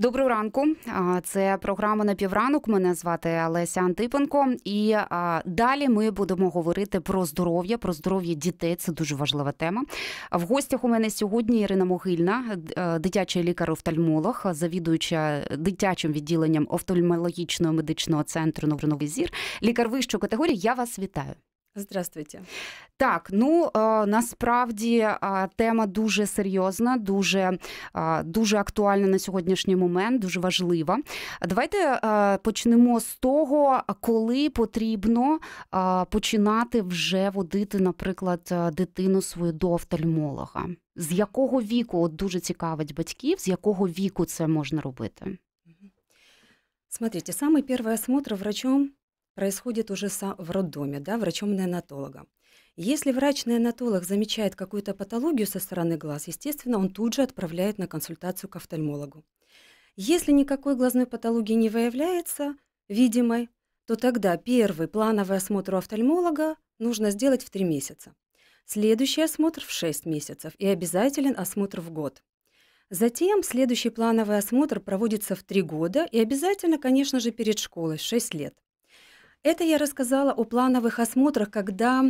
Доброго ранку, це програма на півранок. Мене звати Олеся Антипенко, і далі ми будемо говорити про здоров'я, про здоров'я дітей. Це дуже важлива тема. В гостях у мене сьогодні Ірина Могильна, дитячий лікар-офтальмолог, завідуюча дитячим відділенням офтальмологічного медичного центру «Новий зір, лікар вищої категорії. Я вас вітаю. Здравствуйте, так ну насправді тема дуже серйозна, дуже дуже актуальна на сьогоднішній момент, дуже важлива. Давайте почнемо з того, коли потрібно починати вже водити, наприклад, дитину свою до офтальмолога. З якого віку от дуже цікавить батьків, з якого віку це можна робити? Смотрите, самый первый осмотр врачом происходит уже сам в роддоме, да, врачом-неонатологом. Если врач-неонатолог замечает какую-то патологию со стороны глаз, естественно, он тут же отправляет на консультацию к офтальмологу. Если никакой глазной патологии не выявляется, видимой, то тогда первый плановый осмотр у офтальмолога нужно сделать в 3 месяца. Следующий осмотр в 6 месяцев и обязателен осмотр в год. Затем следующий плановый осмотр проводится в 3 года и обязательно, конечно же, перед школой в 6 лет. Это я рассказала о плановых осмотрах, когда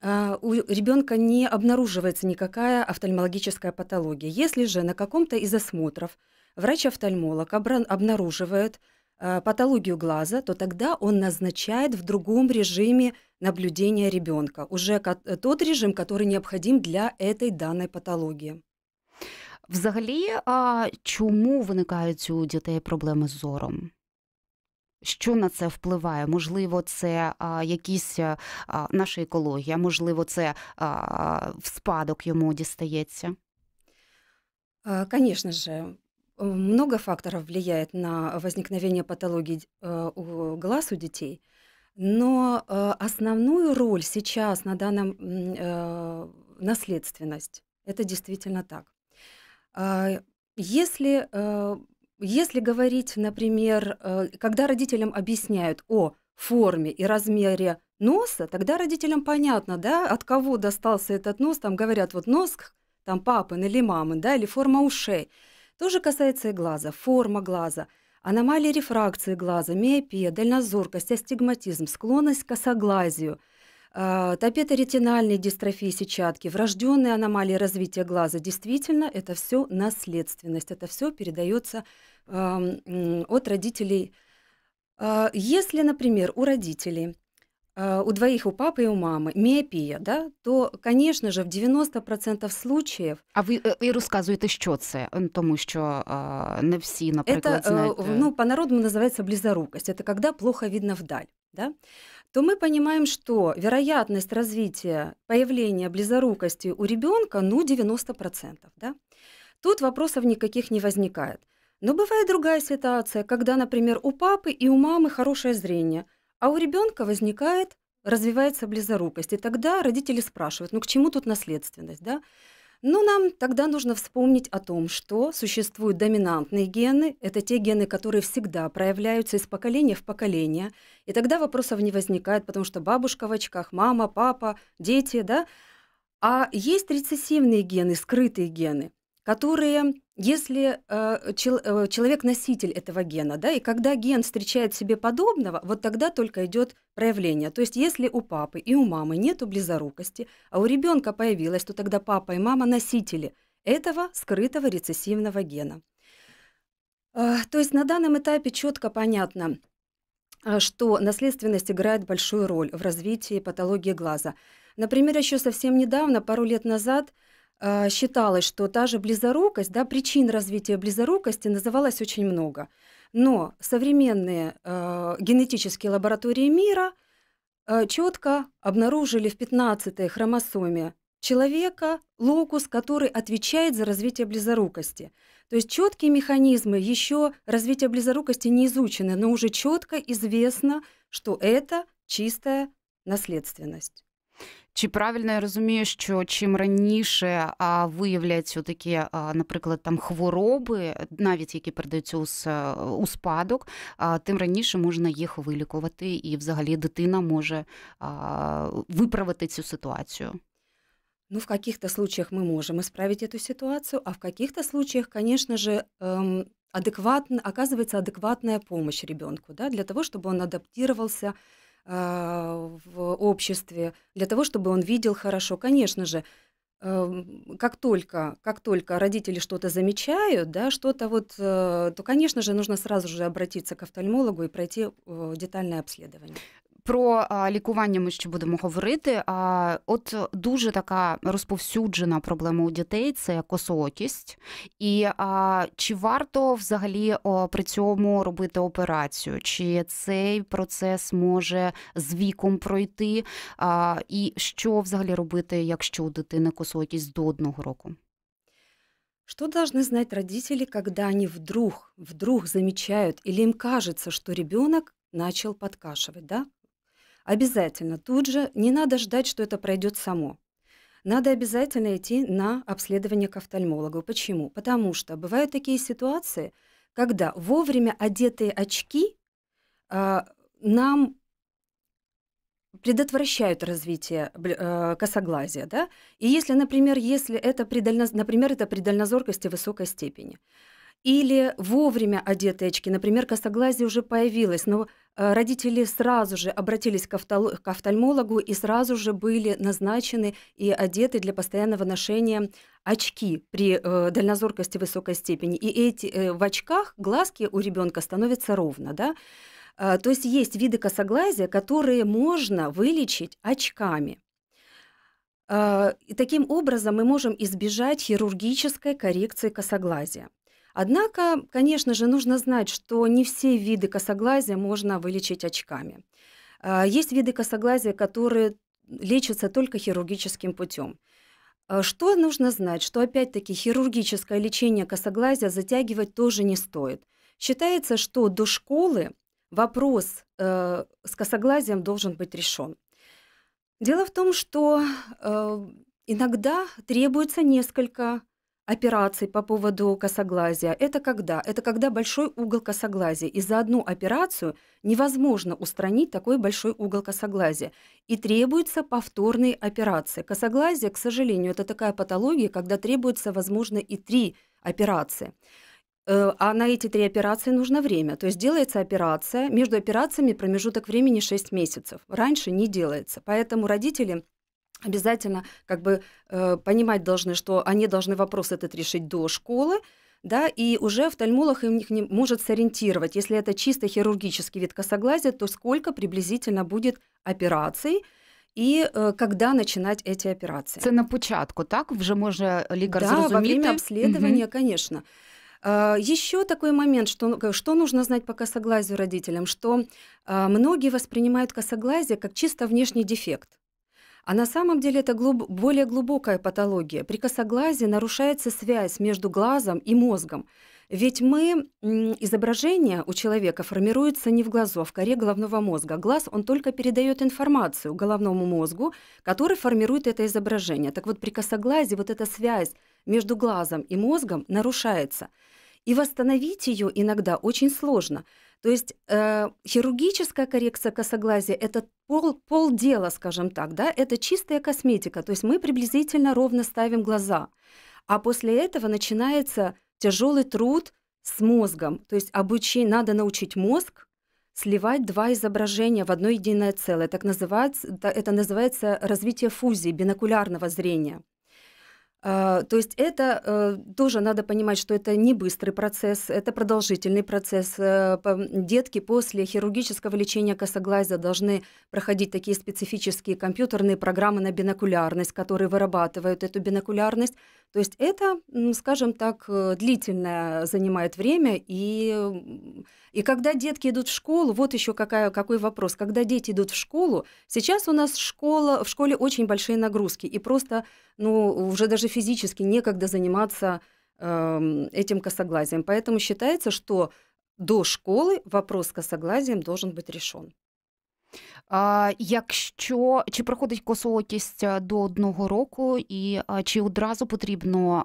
а, у ребенка не обнаруживается никакая офтальмологическая патология. Если же на каком-то из осмотров врач-офтальмолог обнаруживает а, патологию глаза, то тогда он назначает в другом режиме наблюдения ребенка, уже тот режим, который необходим для этой данной патологии. Взагалі, а чому виникають у дітей проблеми з зором? Що на це впливає? Можливо, це а, якісь а, а, наша екологія, можливо, це а, в спадок йому дістається? А, конечно же, много факторов влияет на возникновение патологий а, у глаз у детей, но основную роль сейчас на данном наследственность. Это действительно так. Если если говорить, например, э, когда родителям объясняют о форме и размере носа, тогда родителям понятно, да, от кого достался этот нос, там говорят, вот нос там папы или мамы, да, или форма ушей. Тоже касается и глаза, форма глаза, аномалии рефракции глаза, миопия, дальнозоркость, астигматизм, склонность к косоглазию – а, Топето-ретинальные дистрофии сетчатки, врожденные аномалии развития глаза. Действительно, это все наследственность, это все передается от родителей. А, если, например, у родителей а, у двоих, у папы и у мамы, миопия, да, то, конечно же, в 90% случаев, А вы, і э, рассказываете что це? Э, потому ну, что не все наприклад, Это, э, знають... ну, по-народному называется близорукость. Это когда плохо видно вдаль, да? то мы понимаем, что вероятность развития появления близорукости у ребенка, ну, 90%. Да? Тут вопросов никаких не возникает. Но бывает другая ситуация, когда, например, у папы и у мамы хорошее зрение, а у ребенка возникает развивается близорукость. И тогда родители спрашивают, ну к чему тут наследственность, да? Но ну, нам тогда нужно вспомнить о том, что существуют доминантные гены, это те гены, которые всегда проявляются из поколения в поколение, и тогда вопросов не возникает, потому что бабушка в очках, мама, папа, дети, да? А есть рецессивные гены, скрытые гены которые, если э, чел, э, человек носитель этого гена, да, и когда ген встречает себе подобного, вот тогда только идет проявление. То есть, если у папы и у мамы нету близорукости, а у ребенка появилась, то тогда папа и мама носители этого скрытого рецессивного гена. Э, то есть на данном этапе четко понятно, э, что наследственность играет большую роль в развитии патологии глаза. Например, еще совсем недавно, пару лет назад, а, считалось, что та же близорукость, да, причин развития близорукости называлось очень много. Но современные э, генетические лаборатории мира э, четко обнаружили в 15-й хромосоме человека локус, который отвечает за развитие близорукости. То есть четкие механизмы еще развития близорукости не изучены, но уже четко известно, что это чистая наследственность. Чи правильно я розумію, що чим раніше а, такі, наприклад, там хвороби, навіть які передаються у, у спадок, тим раніше можна їх вилікувати, і взагалі дитина може виправити цю ситуацію? Ну, в каких-то случаях ми можемо справити, эту ситуацию, а в каких-то случаях, звісно ж, эм, адекватно, оказывается адекватная помощь ребенку, да, для того, чтобы он адаптировался А, в обществе, для того, чтобы он видел хорошо. Конечно же, эм, как только, как только родители что-то замечают, да, что-то вот, э, то, конечно же, нужно сразу же обратиться к офтальмологу и пройти э, детальное обследование. Про лікування ми ще будемо говорити. От дуже така розповсюджена проблема у дітей це косоокість. І чи варто взагалі при цьому робити операцію? Чи цей процес може з віком пройти? І що взагалі робити, якщо у дитини косоокість до одного року? Что должны знать родители, когда они вдруг, вдруг замечают или им кажется, что ребенок начал подкашивать, да? Обязательно тут же, не надо ждать, что это пройдет само. Надо обязательно идти на обследование к офтальмологу. Почему? Потому что бывают такие ситуации, когда вовремя одетые очки э, нам предотвращают развитие э, косоглазия, да? И если, например, если это при, дальноз... например, это при дальнозоркости высокой степени, или вовремя одетые очки, например, косоглазие уже появилось, но Э, родители сразу же обратились к, офтальмологу и сразу же были назначены и одеты для постоянного ношения очки при э, дальнозоркости высокой степени. И эти э, в очках глазки у ребенка становятся ровно, да? то есть есть виды косоглазия, которые можно вылечить очками. И таким образом мы можем избежать хирургической коррекции косоглазия. Однако, конечно же, нужно знать, что не все виды косоглазия можно вылечить очками. А, есть виды косоглазия, которые лечатся только хирургическим путем. А, что нужно знать, что опять-таки хирургическое лечение косоглазия затягивать тоже не стоит. Считается, что до школы вопрос э, с косоглазием должен быть решен. Дело в том, что э, иногда требуется несколько операций по поводу косоглазия – это когда? Это когда большой угол косоглазия. И за одну операцию невозможно устранить такой большой угол косоглазия. И требуются повторные операции. Косоглазие, к сожалению, это такая патология, когда требуется, возможно, и три операции. Э, а на эти три операции нужно время. То есть делается операция, между операциями промежуток времени 6 месяцев. Раньше не делается. Поэтому родители обязательно как бы э, понимать должны, что они должны вопрос этот решить до школы, да, и уже офтальмолог них не может сориентировать. Если это чисто хирургический вид косоглазия, то сколько приблизительно будет операций, І э, когда начинать эти операции? Это на початку, так уже можно лікар да, во время обследования, угу. конечно. А, Еще такой момент, что, э, что нужно знать по косоглазию родителям, что а, многие воспринимают косоглазие как чисто внешний дефект. А на самом деле это глуб... более глубокая патология. При косоглазии нарушается связь между глазом и мозгом. Ведь мы, изображение у человека формируется не в глазу, а в коре головного мозга. Глаз, он только передает информацию головному мозгу, который формирует это изображение. Так вот, при косоглазии вот эта связь между глазом и мозгом нарушается. И восстановить ее иногда очень сложно – то есть э, хирургическая коррекция косоглазия – это пол, полдела, скажем так, да, это чистая косметика, то есть мы приблизительно ровно ставим глаза. А после этого начинается тяжелый труд с мозгом, то есть обучи, надо научить мозг сливать два изображения в одно единое целое. Так называется, это называется развитие фузии, бинокулярного зрения. А, то есть это э, тоже надо понимать, что это не быстрый процесс, это продолжительный процесс. Э, детки после хирургического лечения косоглазия должны проходить такие специфические компьютерные программы на бинокулярность, которые вырабатывают эту бинокулярность, то есть это, скажем так, э, длительное занимает время. И, и когда детки идут в школу, вот еще какая, какой вопрос. Когда дети идут в школу, сейчас у нас школа, в школе очень большие нагрузки. И просто ну, уже даже физически некогда заниматься э, этим косоглазием. Поэтому считается, что до школы вопрос с косоглазием должен быть решен. А Якщо чи проходить косоокість е, до одного року, і чи одразу потрібно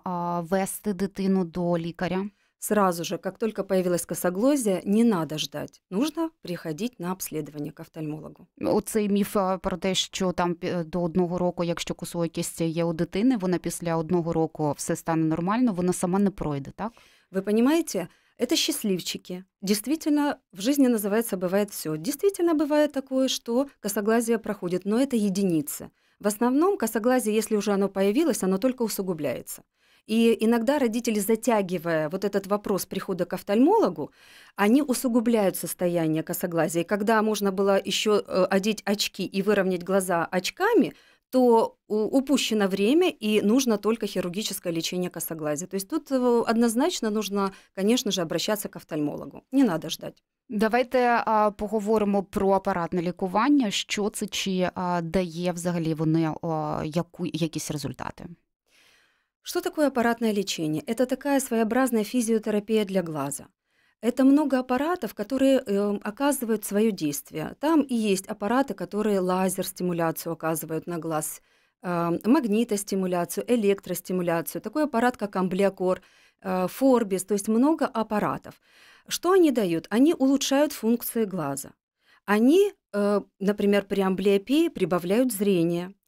вести дитину до лікаря? Сразу же, как только появилась косоглазия, не надо ждать. Нужно приходить на обследование к офтальмологу. Оцей міф е, про те, що там до одного року, якщо косоокість є у дитини, вона після одного року все стане нормально, вона сама не пройде, так? Ви розумієте, Это счастливчики. Действительно, в жизни называется бывает все. Действительно бывает такое, что косоглазие проходит, но это единицы. В основном косоглазие, если уже оно появилось, оно только усугубляется. И иногда родители, затягивая вот этот вопрос прихода к офтальмологу, они усугубляют состояние косоглазия. И когда можно было еще э, одеть очки и выровнять глаза очками – то упущено время и нужно только хирургическое лечение косоглазия. То есть тут э, однозначно нужно, конечно же, обращаться к офтальмологу. Не надо ждать. Давайте а, поговоримо про апаратне лікування. Що це чи а, дає взагалі вони а, яку, якісь результати? Что такое аппаратное лечение? Это такая своеобразная физиотерапия для глаза – это много аппаратов, которые э, оказывают свое действие. Там и есть аппараты, которые лазер-стимуляцию оказывают на глаз, э, магнитостимуляцию, электростимуляцию. Такой аппарат, как амблиокор, э, форбис, то есть много аппаратов. Что они дают? Они улучшают функции глаза. Они, э, например, при амблиопии прибавляют зрение –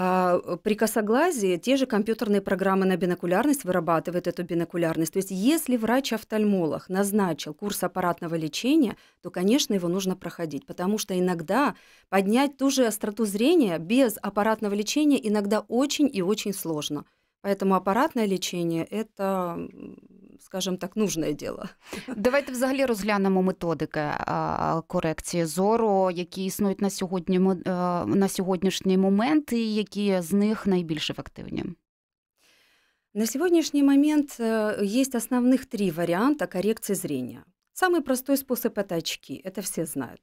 а, э, при косоглазии те же компьютерные программы на бинокулярность вырабатывают эту бинокулярность. То есть если врач-офтальмолог назначил курс аппаратного лечения, то, конечно, его нужно проходить, потому что иногда поднять ту же остроту зрения без аппаратного лечения иногда очень и очень сложно. Поэтому аппаратное лечение – это скажімо так, нужне діло. Давайте взагалі розглянемо методики е, корекції зору, які існують на сьогодні е, на сьогоднішній момент, і які з них найбільш ефективні. На сьогоднішній момент е, є основных три варіанти коррекции зрения. Самый простой способ – это очки, это все знают.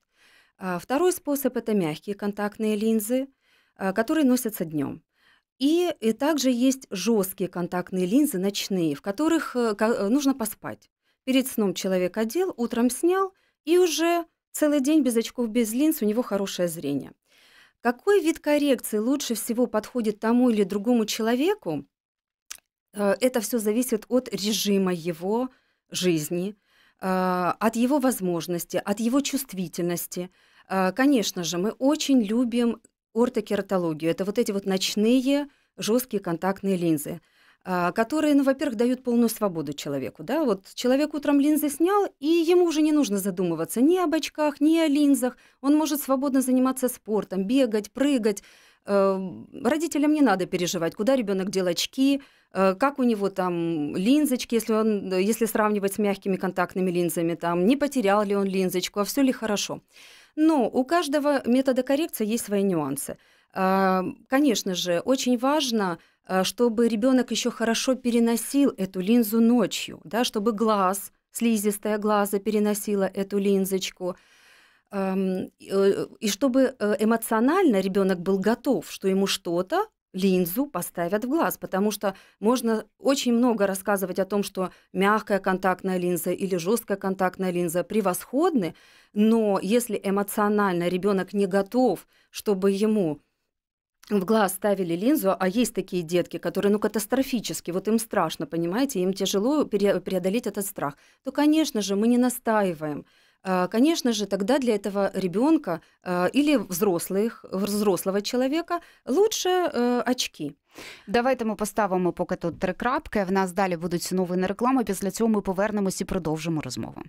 Второй способ – это мягкие контактные линзы, которые носятся днем. И, и также есть жесткие контактные линзы ночные, в которых э, нужно поспать. Перед сном человек одел, утром снял, и уже целый день без очков, без линз у него хорошее зрение. Какой вид коррекции лучше всего подходит тому или другому человеку, э, это все зависит от режима его жизни, э, от его возможности, от его чувствительности. Конечно же, мы очень любим ортокератологию. Это вот эти вот ночные жесткие контактные линзы, а, которые, ну, во-первых, дают полную свободу человеку. Да? Вот человек утром линзы снял, и ему уже не нужно задумываться ни об очках, ни о линзах. Он может свободно заниматься спортом, бегать, прыгать. Э, родителям не надо переживать, куда ребенок дел очки, э, как у него там линзочки, если, он, если сравнивать с мягкими контактными линзами, там, не потерял ли он линзочку, а все ли хорошо. Но ну, у каждого метода коррекции есть свои нюансы. А, конечно же, очень важно а, чтобы ребенок еще хорошо переносил эту линзу ночью, да, чтобы глаз, слизистая глаза переносила эту линзочку, э, и чтобы э, эмоционально ребенок был готов, что ему что-то линзу поставят в глаз, потому что можно очень много рассказывать о том, что мягкая контактная линза или жесткая контактная линза превосходны, но если эмоционально ребенок не готов, чтобы ему в глаз ставили линзу, а есть такие детки, которые, ну, катастрофически, вот им страшно, понимаете, им тяжело преодолеть этот страх, то, конечно же, мы не настаиваем – а, конечно же, тогда для этого ребенка а, или взрослых, взрослого человека лучше э, очки. Давайте ми поставимо поки тут три крапки. В нас далі будуть новини реклами. А після цього ми повернемось і продовжимо розмову.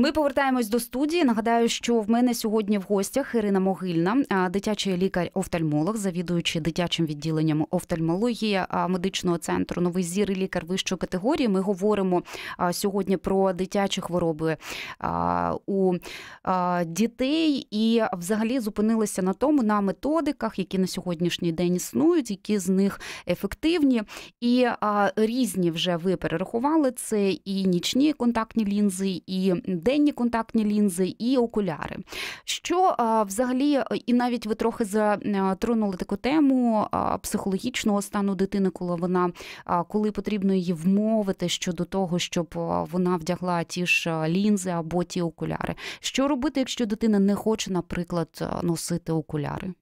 Ми повертаємось до студії. Нагадаю, що в мене сьогодні в гостях Ірина Могильна, дитячий лікар-офтальмолог, завідуючи дитячим відділенням офтальмології медичного центру Новий зір і лікар вищої категорії. Ми говоримо сьогодні про дитячі хвороби у дітей і взагалі зупинилися на тому на методиках, які на сьогоднішній день існують, які з них ефективні і різні вже ви перерахували це і нічні контактні лінзи, і де денні контактні лінзи і окуляри. Що взагалі, і навіть ви трохи затронули е, таку тему психологічного стану дитини, коли вона коли потрібно її вмовити щодо того, щоб вона вдягла ті ж лінзи або ті окуляри. Що робити, якщо дитина не хоче, наприклад, е, носити окуляри?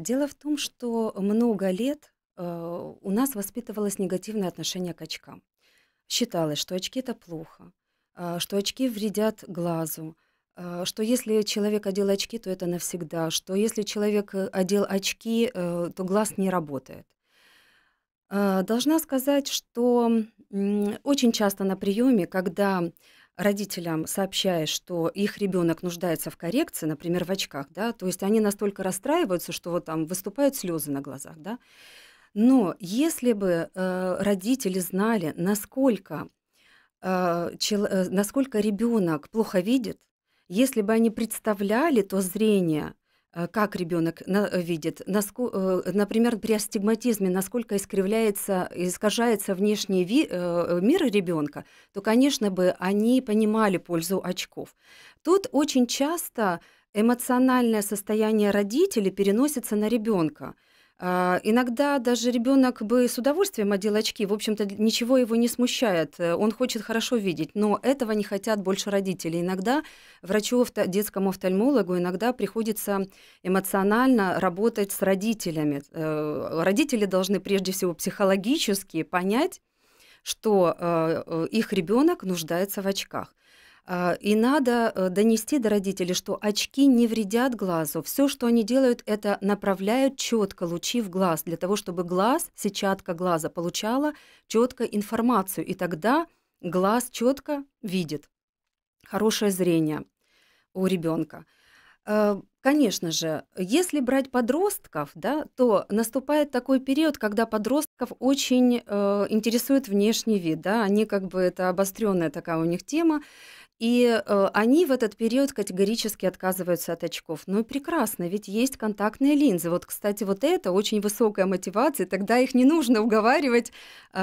Дело в том, что много лет у нас воспитывалось негативное отношение к очкам. Считалось, что очки это плохо, А, что очки вредят глазу, а, что если человек одел очки, то это навсегда, что если человек э, одел очки, э, то глаз не работает. А, должна сказать, что очень часто на приеме, когда родителям сообщаешь, что их ребенок нуждается в коррекции, например, в очках, да, то есть они настолько расстраиваются, что вот там выступают слезы на глазах, да. Но если бы э, родители знали, насколько а, э, насколько ребенок плохо видит, если бы они представляли то зрение, э, как ребенок э, видит, например, при астигматизме, насколько искривляется, искажается внешний ви, мир ребенка, то, конечно бы, они понимали пользу очков. Тут очень часто эмоциональное состояние родителей переносится на ребенка. А, иногда даже ребенок бы с удовольствием одел очки, в общем-то, ничего его не смущает, э, он хочет хорошо видеть, но этого не хотят больше родители. Иногда врачу, детскому офтальмологу иногда приходится эмоционально работать с родителями. Э, родители должны прежде всего психологически понять, что э, их ребенок нуждается в очках. А, и надо э, донести до родителей, что очки не вредят глазу. Все, что они делают, это направляют четко лучи в глаз, для того, чтобы глаз, сетчатка глаза получала четко информацию. И тогда глаз четко видит. Хорошее зрение у ребенка. Э, конечно же, если брать подростков, да, то наступает такой период, когда подростков очень э, интересует внешний вид, да, они как бы это обостренная такая у них тема, и э, они в этот период категорически отказываются от очков. Ну и прекрасно, ведь есть контактные линзы. Вот, кстати, вот это очень высокая мотивация, тогда их не нужно уговаривать, эм,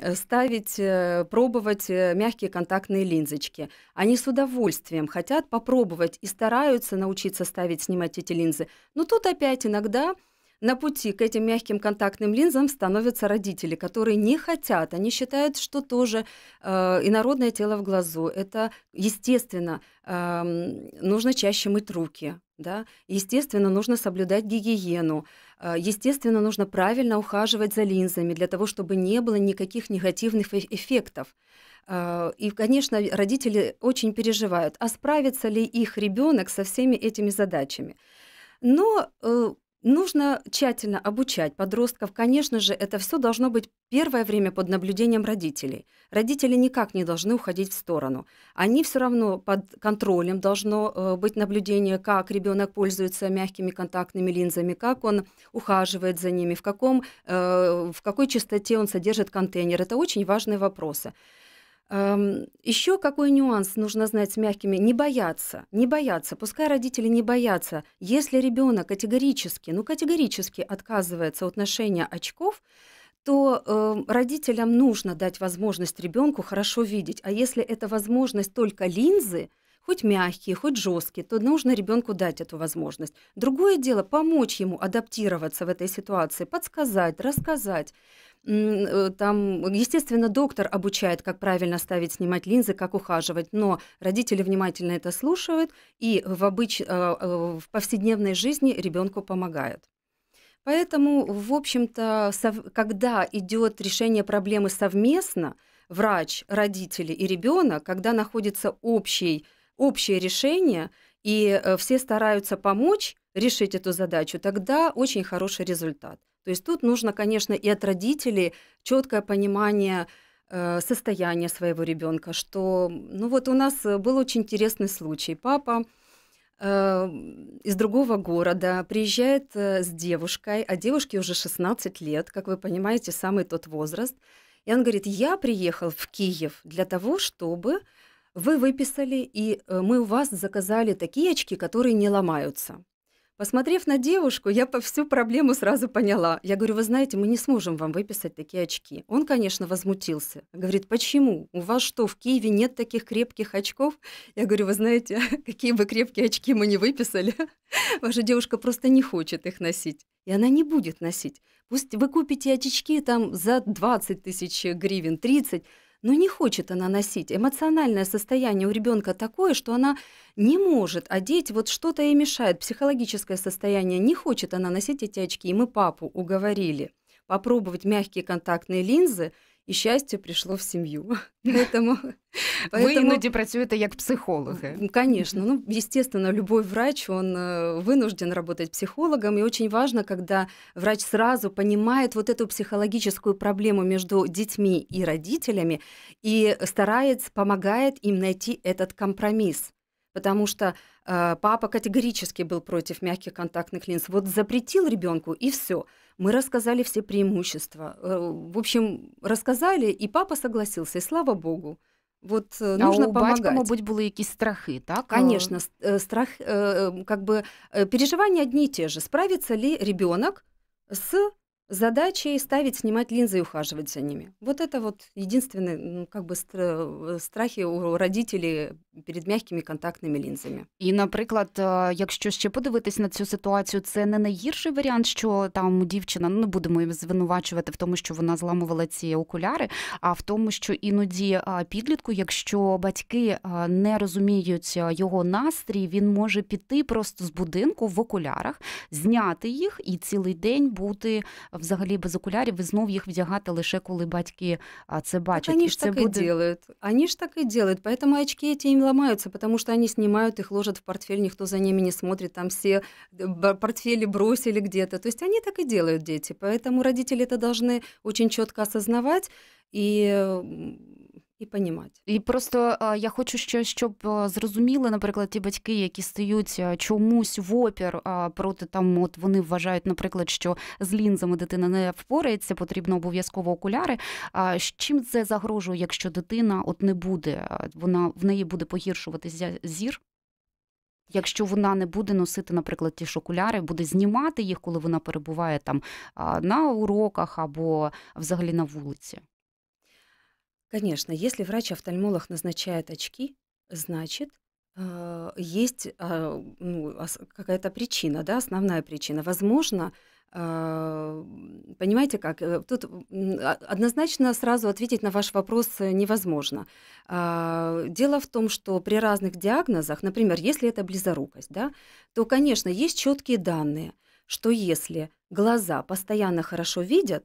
э, ставить, э, пробовать э, мягкие контактные линзочки. Они с удовольствием хотят попробовать и стараются научиться ставить, снимать эти линзы. Но тут опять иногда на пути к этим мягким контактным линзам становятся родители, которые не хотят, они считают, что тоже э, инородное тело в глазу. Это естественно, э, нужно чаще мыть руки, да? Естественно, нужно соблюдать гигиену. Э, естественно, нужно правильно ухаживать за линзами для того, чтобы не было никаких негативных эффектов. Э, и, конечно, родители очень переживают, а справится ли их ребенок со всеми этими задачами. Но э, Нужно тщательно обучать подростков. Конечно же, это все должно быть первое время под наблюдением родителей. Родители никак не должны уходить в сторону. Они все равно под контролем должно э, быть наблюдение, как ребенок пользуется мягкими контактными линзами, как он ухаживает за ними, в, каком, э, в какой чистоте он содержит контейнер. Это очень важные вопросы. Эм, Еще какой нюанс нужно знать с мягкими? Не бояться, не бояться. Пускай родители не боятся. Если ребенок категорически, ну категорически отказывается от ношения очков, то э, родителям нужно дать возможность ребенку хорошо видеть. А если эта возможность только линзы, хоть мягкие, хоть жесткие, то нужно ребенку дать эту возможность. Другое дело помочь ему адаптироваться в этой ситуации, подсказать, рассказать. Э, там, естественно, доктор обучает, как правильно ставить, снимать линзы, как ухаживать, но родители внимательно это слушают и в, обыч... Э, э, в повседневной жизни ребенку помогают. Поэтому, в общем-то, сов... когда идет решение проблемы совместно, врач, родители и ребенок, когда находится общий общее решение, и э, все стараются помочь решить эту задачу, тогда очень хороший результат. То есть тут нужно, конечно, и от родителей четкое понимание э, состояния своего ребенка, что, ну вот у нас был очень интересный случай. Папа эм, из другого города, приезжает э, с девушкой, а девушке уже 16 лет, как вы понимаете, самый тот возраст. И он говорит, я приехал в Киев для того, чтобы вы выписали, и э, мы у вас заказали такие очки, которые не ломаются. Посмотрев на девушку, я по всю проблему сразу поняла. Я говорю, вы знаете, мы не сможем вам выписать такие очки. Он, конечно, возмутился. Говорит, почему? У вас что, в Киеве нет таких крепких очков? Я говорю, вы знаете, какие бы крепкие очки мы не выписали, ваша девушка просто не хочет их носить. И она не будет носить. Пусть вы купите очки там за 20 тысяч гривен, 30, но не хочет она носить. Эмоциональное состояние у ребенка такое, что она не может одеть, вот что-то ей мешает, психологическое состояние. Не хочет она носить эти очки, и мы папу уговорили попробовать мягкие контактные линзы – і щастя прийшло в сім'ю. Поэтому, поэтому... Вы іноді працюєте как психологи. Конечно. Ну, естественно, любой врач, он э, вынужден работать психологом, и очень важно, когда врач сразу понимает вот эту психологическую проблему между детьми и родителями и старается, помогает им найти этот компромисс. Потому что э, папа категорически был против мягких контактных линз. Вот запретил ребенку и все. Мы рассказали все преимущества. Э, в общем, рассказали, и папа согласился, і слава Богу. Вот э, а нужно у помогать. батька, мабуть, какие якісь страхи, так? Конечно, э, страх, как бы переживания одни и те же. Справится ли ребенок с задачей ставить, снимать линзы и ухаживать за ними. Вот это вот единственные ну, как бы страхи у родителей перед м'якими контактними лінзами. І, наприклад, е, якщо ще подивитись на цю ситуацію, це не найгірший варіант, що там дівчина ну не будемо їм звинувачувати в тому, що вона зламувала ці окуляри, а в тому, що іноді е, підлітку, якщо батьки е, не розуміють його настрій, він може піти просто з будинку в окулярах, зняти їх і цілий день бути взагалі без окулярів і знов їх вдягати лише коли батьки це бачать. Так, вони ж так буде... і роблять. Вони ж так і роблять. Поэтому очки ці ломаются, потому что они снимают их, ложат в портфель, никто за ними не смотрит, там все э, портфели бросили где-то. То есть они так и делают, дети. Поэтому родители это должны очень четко осознавать и І понімати. І просто е, я хочу ще, щоб е, зрозуміли, наприклад, ті батьки, які стають е, чомусь в опір проти там, от вони вважають, наприклад, що з лінзами дитина не впорається, потрібно обов'язково окуляри. А чим це загрожує, якщо дитина от не буде, вона в неї буде погіршуватися зір? Якщо вона не буде носити, наприклад, ті ж окуляри, буде знімати їх, коли вона перебуває там на уроках або взагалі на вулиці. Конечно, если врач-офтальмолог назначает очки, значит, э, есть э, ну, какая-то причина, да, основная причина. Возможно, э, понимаете как, э, тут однозначно сразу ответить на ваш вопрос э, невозможно. А, Дело в том, что при разных диагнозах, например, если это близорукость, да, то, конечно, есть четкие данные, что если глаза постоянно хорошо видят,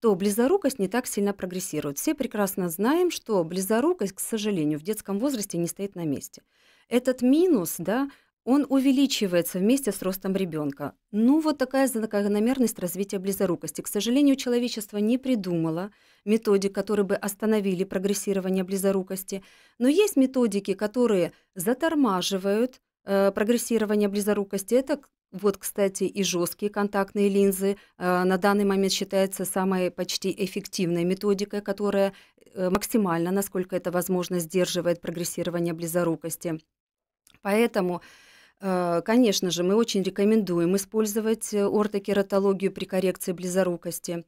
то близорукость не так сильно прогрессирует. Все прекрасно знаем, что близорукость, к сожалению, в детском возрасте не стоит на месте. Этот минус, да, он увеличивается вместе с ростом ребенка. Ну, вот такая закономерность развития близорукости. К сожалению, человечество не придумало методик, которые бы остановили прогрессирование близорукости. Но есть методики, которые затормаживают э, прогрессирование близорукости. Это, вот, кстати, и жесткие контактные линзы э, на данный момент считается самой почти эффективной методикой, которая э, максимально, насколько это возможно, сдерживает прогрессирование близорукости. Поэтому э, Конечно же, мы очень рекомендуем использовать э, ортокератологию при коррекции близорукости.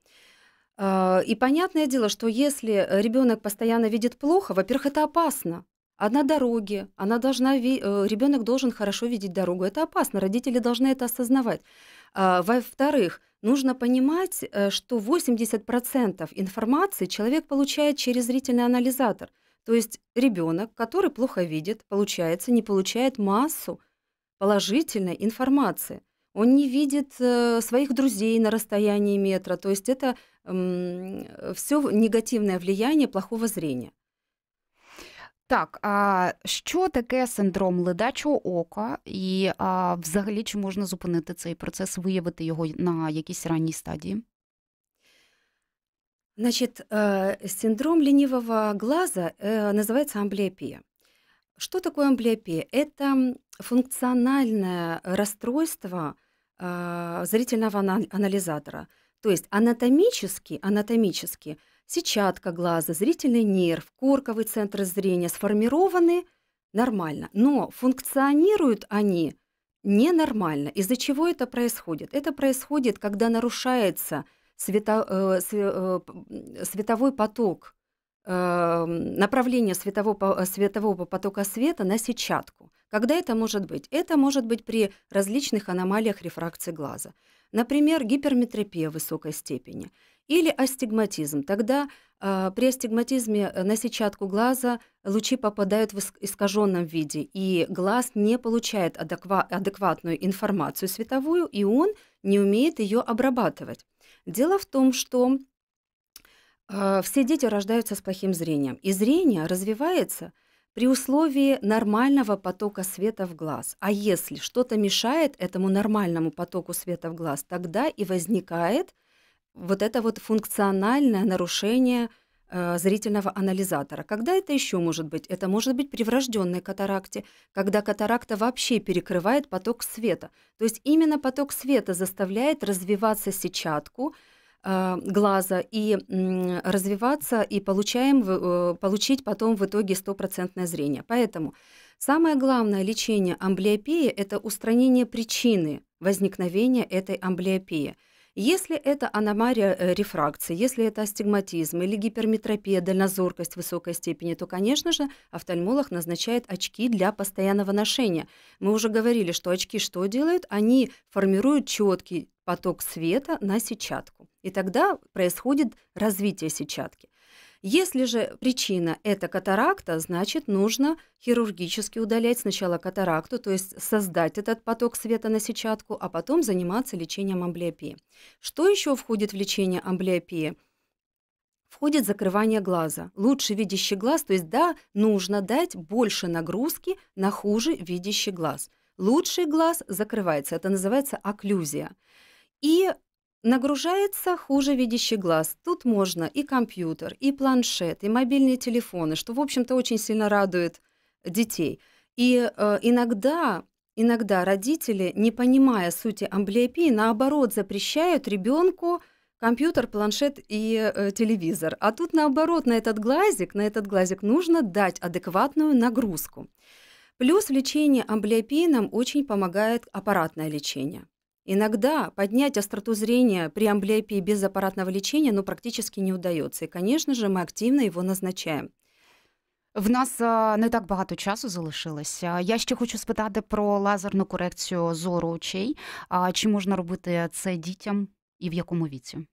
И понятное дело, что если ребенок постоянно видит плохо, во-первых, это опасно одна дороги, она должна, э, ребенок должен хорошо видеть дорогу. Это опасно, родители должны это осознавать. А, во-вторых, нужно понимать, э, что 80% информации человек получает через зрительный анализатор. То есть ребенок, который плохо видит, получается, не получает массу положительной информации. Он не видит э, своих друзей на расстоянии метра. То есть это все негативное влияние плохого зрения. Так, а що таке синдром ледачого ока, і а, взагалі чи можна зупинити цей процес, виявити його на якійсь ранній стадії? Значит, э, синдром ленивого глаза э, называется амблиопия. Что такое амблиопия? Это функциональное расстройство э, зрительного анализатора. То есть анатомически, анатомически сетчатка глаза, зрительный нерв, корковый центр зрения сформированы нормально, но функционируют они ненормально. Из-за чего это происходит? Это происходит, когда нарушается свето, э, э световой поток, э, направление светового, светового потока света на сетчатку. Когда это может быть? Это может быть при различных аномалиях рефракции глаза. Например, гиперметропия высокой степени – или астигматизм. Тогда а, при астигматизме э, на сетчатку глаза лучи попадают в искаженном виде, и глаз не получает адекватную информацию световую, и он не умеет ее обрабатывать. Дело в том, что а, все дети рождаются с плохим зрением, и зрение развивается при условии нормального потока света в глаз. А если что-то мешает этому нормальному потоку света в глаз, тогда и возникает вот это вот функциональное нарушение э, зрительного анализатора. Когда это еще может быть? Это может быть при врожденной катаракте, когда катаракта вообще перекрывает поток света. То есть именно поток света заставляет развиваться сетчатку, э, глаза и развиваться, и получаем, э, получить потом в итоге стопроцентное зрение. Поэтому самое главное лечение амблиопии – это устранение причины возникновения этой амблиопии – если это аномария э, рефракции, если это астигматизм или гиперметропия, дальнозоркость высокой степени, то, конечно же, офтальмолог назначает очки для постоянного ношения. Мы уже говорили, что очки что делают? Они формируют четкий поток света на сетчатку. И тогда происходит развитие сетчатки. Если же причина – это катаракта, значит, нужно хирургически удалять сначала катаракту, то есть создать этот поток света на сетчатку, а потом заниматься лечением амблиопии. Что еще входит в лечение амблиопии? входит закрывание глаза. Лучше видящий глаз, то есть да, нужно дать больше нагрузки на хуже видящий глаз. Лучший глаз закрывается, это называется окклюзия. И Нагружается хуже видящий глаз. Тут можно и компьютер, и планшет, и мобильные телефоны, что, в общем-то, очень сильно радует детей. И э, иногда, иногда родители, не понимая сути амблиопии, наоборот, запрещают ребенку компьютер, планшет и э, телевизор. А тут наоборот, на этот глазик, на этот глазик нужно дать адекватную нагрузку. Плюс в лечении амблиопии нам очень помогает аппаратное лечение. Иногда поднять остроту зрения при амблиопии без аппаратного лечения ну, практически не удается. И, конечно же, мы активно его назначаем. В нас а, не так багато часу залишилося. А, я ще хочу спитати про лазерну корекцію зору очей. А, чи можна робити це дітям і в якому віці?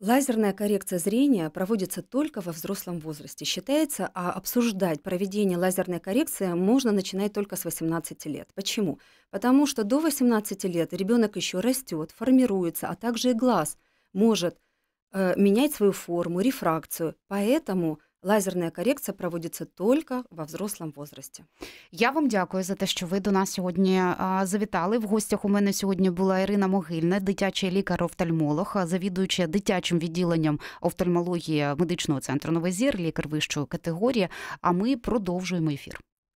Лазерная коррекция зрения проводится только во взрослом возрасте. Считается, а обсуждать проведение лазерной коррекции можно начинать только с 18 лет. Почему? Потому что до 18 лет ребенок еще растет, формируется, а также и глаз может э, менять свою форму, рефракцию. Поэтому Лазерна корекція проводиться тільки во взрослому возрасті. Я вам дякую за те, що ви до нас сьогодні завітали. В гостях у мене сьогодні була Ірина Могильна, дитячий лікар-офтальмолог, завідуюча дитячим відділенням офтальмології медичного центру Новий зір, лікар вищої категорії. А ми продовжуємо ефір.